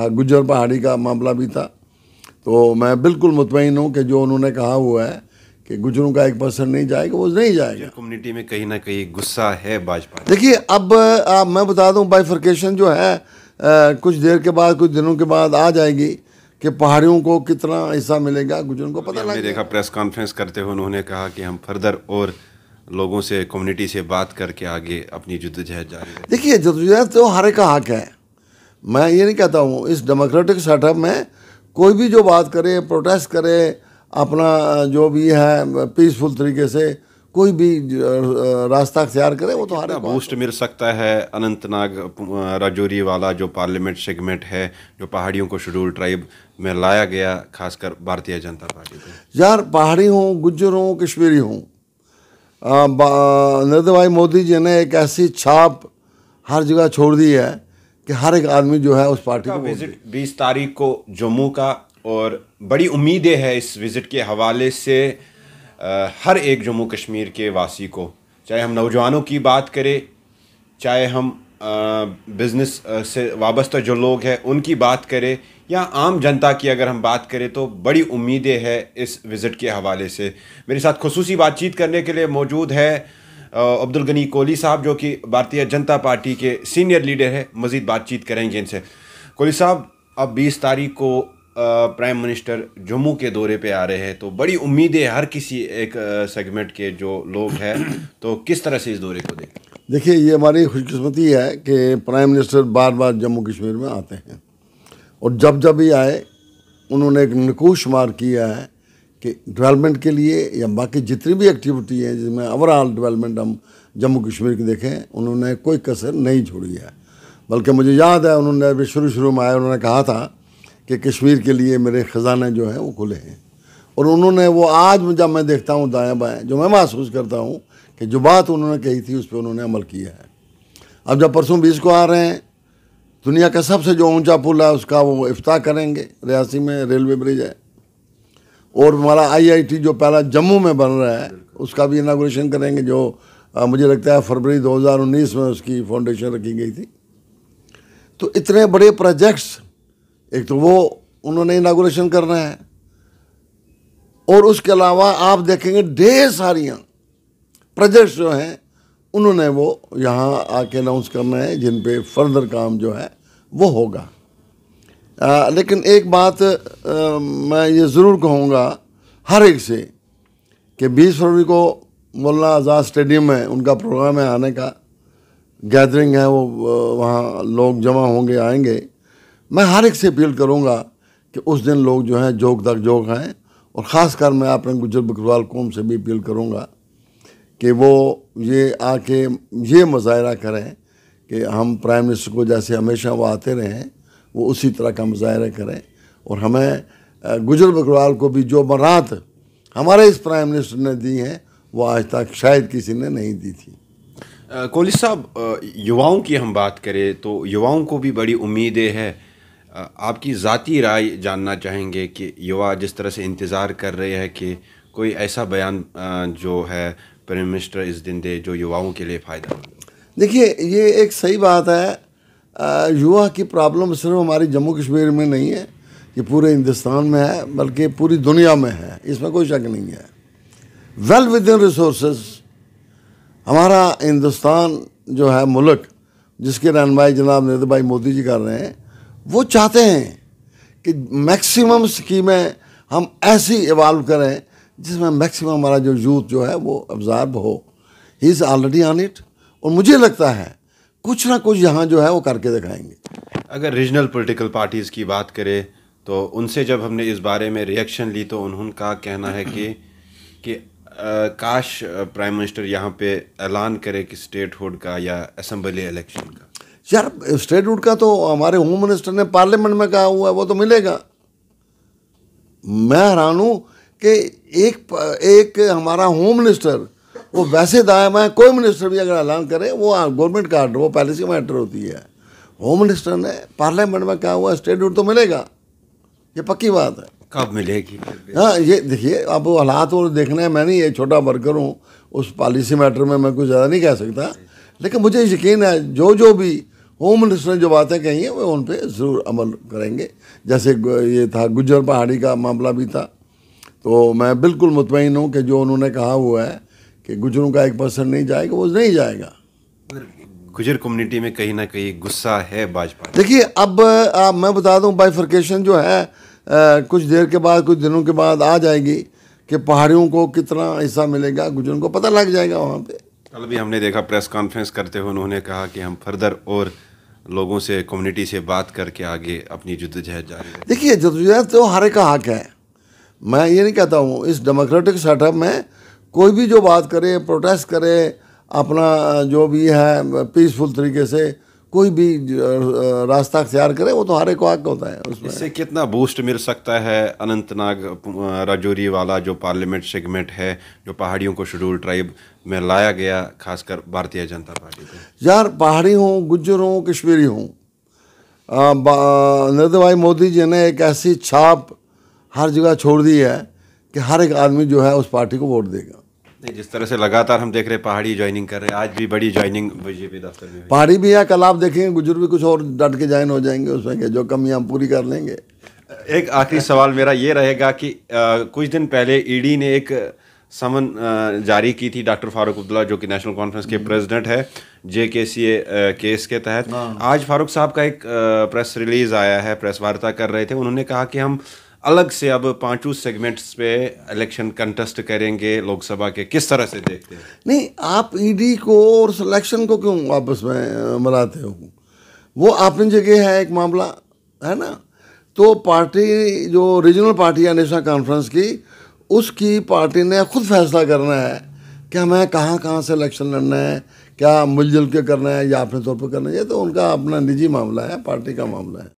गुजर पहाड़ी का मामला भी था तो मैं बिल्कुल मुतमिन हूँ कि जो उन्होंने कहा हुआ है कि गुजरों का एक पर्सन नहीं जाएगा वो नहीं जाएगा कम्युनिटी में कहीं ना कहीं गुस्सा है भाजपा देखिए अब आ, मैं बता दूँ बाइफर्केशन जो है आ, कुछ देर के बाद कुछ दिनों के बाद आ जाएगी कि पहाड़ियों को कितना हिस्सा मिलेगा गुजरों को पता नहीं देखा प्रेस कॉन्फ्रेंस करते हुए उन्होंने कहा कि हम फर्दर और लोगों से कम्युनिटी से बात करके आगे अपनी जद्दोजहद जारी देखिए जद्दोजहद तो हर एक का हक है मैं ये नहीं कहता हूँ इस डेमोक्रेटिक सेटअप में कोई भी जो बात करे प्रोटेस्ट करे अपना जो भी है पीसफुल तरीके से कोई भी रास्ता अख्तियार करे वो तो हमारे बूस्ट मिल सकता है अनंतनाग राजौरी वाला जो पार्लियामेंट सेगमेंट है जो पहाड़ियों को शेड्यूल ट्राइब में लाया गया खासकर भारतीय जनता पार्टी यार पहाड़ी हों गुजर हों कश्मीरी हों नरेंद्र भाई मोदी जी ने एक ऐसी छाप हर जगह छोड़ दी है कि हर एक आदमी जो है उस पार्टी को विजिट बीस तारीख को जम्मू का और बड़ी उम्मीदें हैं इस विज़िट के हवाले से आ, हर एक जम्मू कश्मीर के वासी को चाहे हम नौजवानों की बात करें चाहे हम बिज़नेस से वाबस्ता जो लोग हैं उनकी बात करें या आम जनता की अगर हम बात करें तो बड़ी उम्मीदें हैं इस विज़िट के हवाले से मेरे साथ खसूसी बातचीत करने के लिए मौजूद है अब्दुल गनी कोहली साहब जो कि भारतीय जनता पार्टी के सीनियर लीडर है मज़ीद बातचीत करेंगे इनसे कोहली साहब अब बीस तारीख को प्राइम मिनिस्टर जम्मू के दौरे पे आ रहे हैं तो बड़ी उम्मीदें हर किसी एक सेगमेंट के जो लोग हैं तो किस तरह से इस दौरे को देखें देखिए ये हमारी खुशकस्मती है कि प्राइम मिनिस्टर बार बार जम्मू कश्मीर में आते हैं और जब जब भी आए उन्होंने एक निकोश मार किया है कि डेवलपमेंट के लिए या बाकी जितनी भी एक्टिविटी है जिसमें ओवरऑल डेवलपमेंट हम जम्मू कश्मीर की देखें उन्होंने कोई कसर नहीं छोड़ी है बल्कि मुझे याद है उन्होंने अभी शुरू शुरू में आया उन्होंने कहा था कि कश्मीर के लिए मेरे ख़जाने जो हैं वो खुले हैं और उन्होंने वो आज जब मैं देखता हूँ दाएँ बाएँ जो मैं महसूस करता हूँ कि जो बात उन्होंने कही थी उस पर उन्होंने अमल किया है अब जब परसों बीस को आ रहे हैं दुनिया का सबसे जो ऊंचा पुल है उसका वो इफ्ताह करेंगे रियासी में रेलवे ब्रिज है और हमारा आईआईटी जो पहला जम्मू में बन रहा है उसका भी इनाग्रेशन करेंगे जो आ, मुझे लगता है फरवरी 2019 में उसकी फाउंडेशन रखी गई थी तो इतने बड़े प्रोजेक्ट्स एक तो वो उन्होंने इनाग्रेशन करना है और उसके अलावा आप देखेंगे ढेर सारियाँ प्रोजेक्ट्स जो हैं उन्होंने वो यहाँ आके अनाउंस करना है जिन पे फर्दर काम जो है वो होगा आ, लेकिन एक बात आ, मैं ये ज़रूर कहूँगा हर एक से कि 20 फरवरी को मौलाना आज़ाद स्टेडियम में उनका प्रोग्राम है आने का गैदरिंग है वो वहाँ लोग जमा होंगे आएंगे मैं हर एक से अपील करूँगा कि उस दिन लोग जो हैं जोक दर जोक हैं और ख़ास कर मैं अपने गुजर बकरवाल कौम से भी अपील करूँगा कि वो ये आके ये मुजाहरा करें कि हम प्राइम मिनिस्टर को जैसे हमेशा वो आते रहें वो उसी तरह का मुजाहरा करें और हमें गुजर बकरवाल को भी जो मरात हमारे इस प्राइम मिनिस्टर ने दी हैं वो आज तक शायद किसी ने नहीं दी थी कोहली साहब युवाओं की हम बात करें तो युवाओं को भी बड़ी उम्मीदें हैं आपकी ज़ाती राय जानना चाहेंगे कि युवा जिस तरह से इंतज़ार कर रहे हैं कि कोई ऐसा बयान जो है प्राइम मिनिस्टर इस दिन दे जो युवाओं के लिए फ़ायदा देखिए ये एक सही बात है युवा की प्रॉब्लम सिर्फ हमारी जम्मू कश्मीर में नहीं है ये पूरे हिंदुस्तान में है बल्कि पूरी दुनिया में है इसमें कोई शक नहीं है वेल विद इन रिसोर्स हमारा हिंदुस्तान जो है मुल्क जिसके रहनमाई जनाब नरेंद्र भाई मोदी जी कर रहे हैं वो चाहते हैं कि मैक्सिमम स्कीमें हम ऐसी इवाल्व करें जिसमें मैक्सिमम हमारा जो यूथ जो है वो ऑब्ज़ार्व हो he is already on it और मुझे लगता है कुछ ना कुछ यहाँ जो है वो करके दिखाएंगे अगर रीजनल पॉलिटिकल पार्टीज़ की बात करें तो उनसे जब हमने इस बारे में रिएक्शन ली तो उनका कहना है कि कि आ, काश प्राइम मिनिस्टर यहाँ पे ऐलान करे कि स्टेट हुड का या असम्बली इलेक्शन का यार स्टेट हुड का तो हमारे होम मिनिस्टर ने पार्लियामेंट में कहा हुआ है वो तो मिलेगा मैं हैरान हूँ कि एक एक हमारा होम मिनिस्टर वो वैसे दायम है कोई मिनिस्टर भी अगर ऐलान करे वो गवर्नमेंट का आर्डर वो पहले से मैटर होती है होम मिनिस्टर ने पार्लियामेंट में क्या हुआ स्टेट तो मिलेगा ये पक्की बात है कब मिलेगी हाँ ये देखिए अब हालात और देखना है मैं नहीं ये छोटा वर्कर हूँ उस पॉलिसी मैटर में मैं कुछ ज़्यादा नहीं कह सकता लेकिन मुझे यकीन है जो जो भी होम मिनिस्टर ने जो बातें कही हैं वो उन पर ज़रूर अमल करेंगे जैसे ये था गुजर पहाड़ी का मामला भी था तो मैं बिल्कुल मुतमिन हूँ कि जो उन्होंने कहा हुआ है कि गुजरों का एक पर्सन नहीं जाएगा वो नहीं जाएगा गुजर कम्युनिटी में कहीं ना कहीं गुस्सा है भाजपा देखिए अब आ, मैं बता दूं बाइफर्केशन जो है आ, कुछ देर के बाद कुछ दिनों के बाद आ जाएगी कि पहाड़ियों को कितना हिस्सा मिलेगा गुजरों को पता लग जाएगा वहाँ पे कल भी हमने देखा प्रेस कॉन्फ्रेंस करते हुए उन्होंने कहा कि हम फर्दर और लोगों से कम्युनिटी से बात करके आगे अपनी जदोजहद जारी देखिए जदोजहद तो हर एक का हक है मैं ये नहीं कहता हूँ इस डेमोक्रेटिक सेटअप में कोई भी जो बात करे प्रोटेस्ट करे अपना जो भी है पीसफुल तरीके से कोई भी रास्ता अख्तियार करे वो तो हर एक हक होता है इससे कितना बूस्ट मिल सकता है अनंतनाग राजौरी वाला जो पार्लियामेंट सेगमेंट है जो पहाड़ियों को शेड्यूल ट्राइब में लाया गया खासकर भारतीय जनता पार्टी यार पहाड़ी हों गुजर हों कश्मीरी हों नरेंद्र भाई मोदी जी ने एक ऐसी छाप हर जगह छोड़ दी है कि हर एक आदमी जो है उस पार्टी को वोट देगा नहीं जिस तरह से लगातार हम देख रहे हैं पहाड़ी ज्वाइनिंग कर रहे हैं आज भी बड़ी ज्वाइनिंग बीजेपी दफ्तर में पहाड़ी भी है कल आप देखेंगे गुजर भी कुछ और डट के ज्वाइन हो जाएंगे उसमें के जो कमी हम पूरी कर लेंगे एक आखिरी सवाल मेरा ये रहेगा कि आ, कुछ दिन पहले ईडी e ने एक समन जारी की थी डॉक्टर फारूक अब्दुल्ला जो कि नेशनल कॉन्फ्रेंस के हम्म। प्रेसिडेंट है जे के सी केस के तहत हाँ। आज फारूक साहब का एक प्रेस रिलीज आया है प्रेस वार्ता कर रहे थे उन्होंने कहा कि हम अलग से अब पांचों सेगमेंट्स पे इलेक्शन कंटेस्ट करेंगे लोकसभा के किस तरह से देखते हैं नहीं आप ईडी e को और सिलेक्शन को क्यों वापस में मनाते हो वो अपनी जगह है एक मामला है ना तो पार्टी जो रीजनल पार्टी है नेशनल कॉन्फ्रेंस की उसकी पार्टी ने खुद फैसला करना है कि हमें कहाँ कहाँ से इलेक्शन लड़ना है क्या मिलजुल के करना है या अपने तौर पर करना है ये तो उनका अपना निजी मामला है पार्टी का मामला है